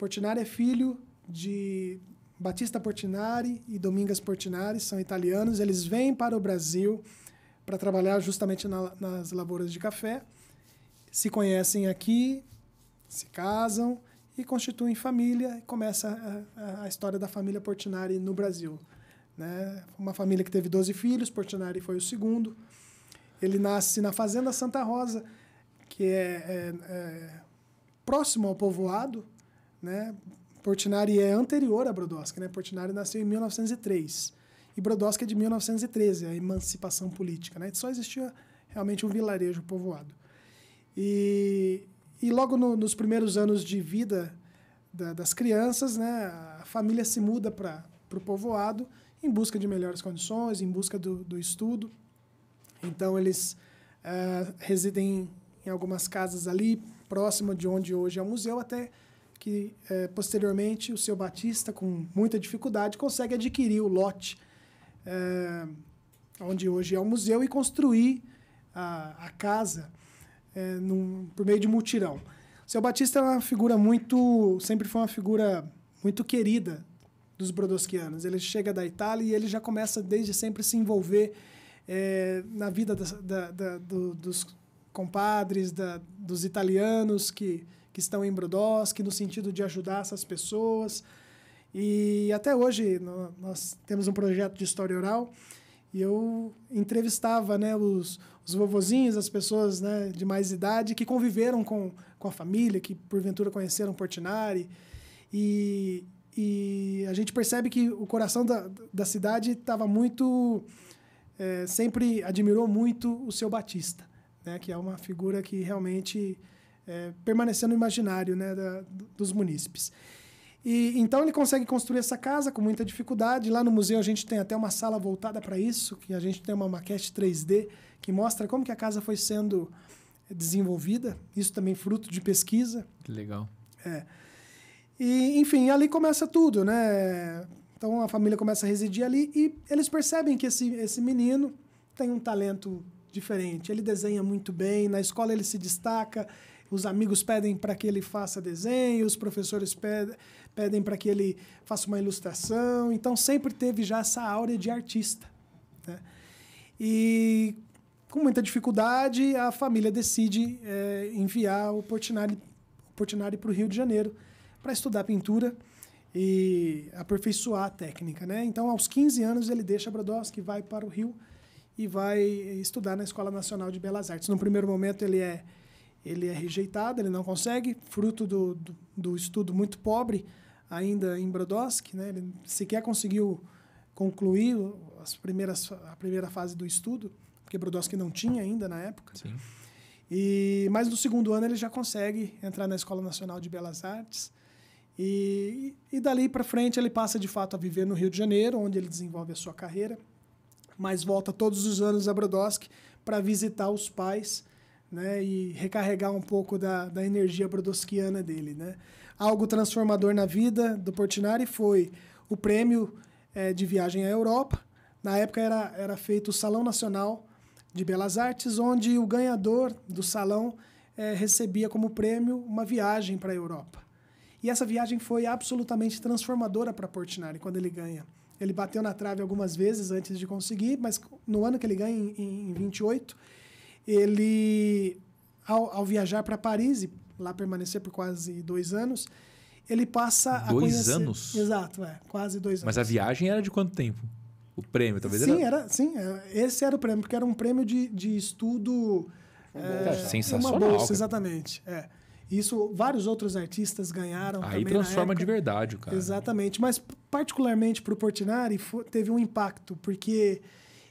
Portinari é filho de Batista Portinari e Domingas Portinari, são italianos. Eles vêm para o Brasil para trabalhar justamente na, nas lavouras de café. Se conhecem aqui, se casam e constituem família e começa a, a, história da família Portinari no Brasil. Né? Uma família que teve 12 filhos, Portinari foi o segundo. Ele nasce na Fazenda Santa Rosa, que é, é, é próximo ao povoado, né? Portinari é anterior a Brodowski, né? Portinari nasceu em 1903 e Brodowski é de 1913, a emancipação política, né? Só existia realmente um vilarejo povoado. E, e logo no, nos primeiros anos de vida da, das crianças, né, a família se muda para o povoado em busca de melhores condições, em busca do, do estudo. Então eles uh, residem em algumas casas ali próximo de onde hoje é o museu até que é, posteriormente o seu Batista, com muita dificuldade, consegue adquirir o lote é, onde hoje é o museu e construir a, a casa é, num, por meio de multirão. O seu Batista é uma figura muito, sempre foi uma figura muito querida dos Brodosquianos. Ele chega da Itália e ele já começa desde sempre se envolver é, na vida da, da, da, do, dos compadres, dos italianos que que estão em Brudowski, no sentido de ajudar essas pessoas. E até hoje no, nós temos um projeto de história oral e eu entrevistava né, os, os vovozinhos, as pessoas né, de mais idade que conviveram com, com a família, que porventura conheceram Portinari. E, e a gente percebe que o coração da, da cidade estava muito. É, sempre admirou muito o seu Batista, né, que é uma figura que realmente é, permanecer no imaginário né, da, dos munícipes. E, então ele consegue construir essa casa com muita dificuldade. Lá no museu a gente tem até uma sala voltada para isso, que a gente tem uma maquete 3D que mostra como que a casa foi sendo desenvolvida. Isso também fruto de pesquisa. Que legal. É. E, enfim, ali começa tudo, né? Então a família começa a residir ali e eles percebem que esse, esse menino tem um talento diferente. Ele desenha muito bem, na escola ele se destaca, os amigos pedem para que ele faça desenho, os professores pedem para que ele faça uma ilustração. Então sempre teve já essa áurea de artista. Né? E com muita dificuldade, a família decide é, enviar o Portinari para o Rio de Janeiro para estudar pintura e aperfeiçoar a técnica. Né? Então, aos 15 anos, ele deixa Brodowski, vai para o Rio e vai estudar na Escola Nacional de Belas Artes. No primeiro momento, ele é ele é rejeitado, ele não consegue, fruto do, do, do estudo muito pobre ainda em Brodowski, né? ele sequer conseguiu concluir as primeiras, a primeira fase do estudo, porque Brodowski não tinha ainda na época. Sim. E, mas no segundo ano ele já consegue entrar na Escola Nacional de Belas Artes. E, e dali para frente ele passa de fato a viver no Rio de Janeiro, onde ele desenvolve a sua carreira, mas volta todos os anos a Brodowski para visitar os pais né, e recarregar um pouco da, da energia brodowskiana dele. Né. Algo transformador na vida do Portinari foi o prêmio é, de viagem à Europa. Na época era, era feito o Salão Nacional de Belas Artes, onde o ganhador do salão é, recebia como prêmio uma viagem para a Europa. E essa viagem foi absolutamente transformadora para Portinari quando ele ganha. Ele bateu na trave algumas vezes antes de conseguir, mas no ano que ele ganha, em, em 28, ele, ao, ao viajar para Paris e lá permanecer por quase dois anos, ele passa dois a conhecer... anos? Exato, é, quase dois anos. Mas a viagem era de quanto tempo? O prêmio, talvez sim, era... era sim, é, esse era o prêmio, porque era um prêmio de, de estudo... É, Sensacional. Uma bolsa, exatamente. É. Isso vários outros artistas ganharam. Aí transforma de verdade, cara. Exatamente. Mas, particularmente para o Portinari, foi, teve um impacto, porque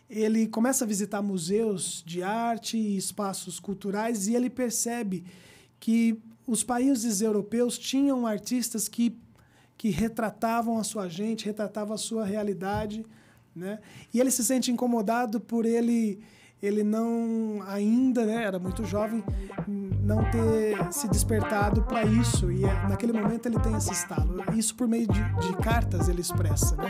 ele começa a visitar museus de arte e espaços culturais e ele percebe que os países europeus tinham artistas que, que retratavam a sua gente, retratavam a sua realidade, né? E ele se sente incomodado por ele ele não ainda, né, era muito jovem, não ter se despertado para isso. E é, naquele momento ele tem esse estalo. Isso por meio de, de cartas ele expressa, né?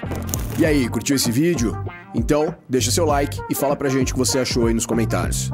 E aí, curtiu esse vídeo? Então, deixa seu like e fala pra gente o que você achou aí nos comentários.